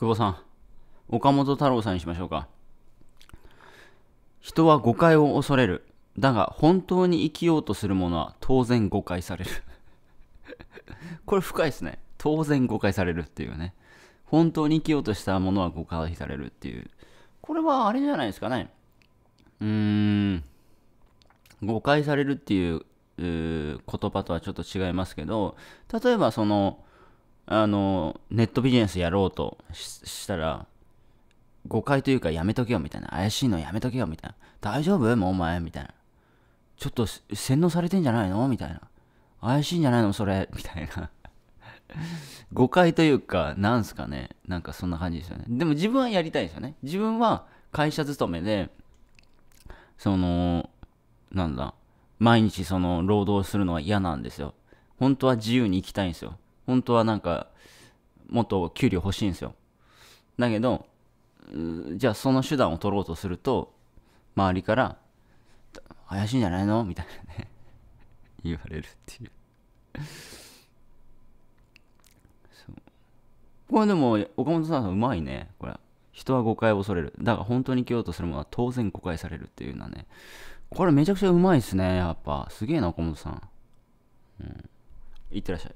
久保さん、岡本太郎さんにしましょうか。人は誤解を恐れる。だが、本当に生きようとするものは当然誤解される これ深いですね。当然誤解されるっていうね。本当に生きようとしたものは誤解されるっていう。これはあれじゃないですかね。うーん。誤解されるっていう言葉とはちょっと違いますけど、例えばその、あの、ネットビジネスやろうとしたら、誤解というかやめとけよみたいな。怪しいのやめとけよみたいな。大丈夫もうお前みたいな。ちょっと洗脳されてんじゃないのみたいな。怪しいんじゃないのそれ。みたいな。誤解というか、なんすかね。なんかそんな感じですよね。でも自分はやりたいですよね。自分は会社勤めで、その、なんだ、毎日その労働するのは嫌なんですよ。本当は自由に生きたいんですよ。本当はなんか、もっと給料欲しいんですよ。だけど、じゃあその手段を取ろうとすると、周りから、怪しいんじゃないのみたいなね 言われるっていうそう。これでも、岡本さんうまいね。これ。人は誤解を恐れる。だから本当にようとするものは当然誤解されるっていうのはね。これめちゃくちゃうまいですね。やっぱ。すげえな、岡本さん。うん。いってらっしゃい。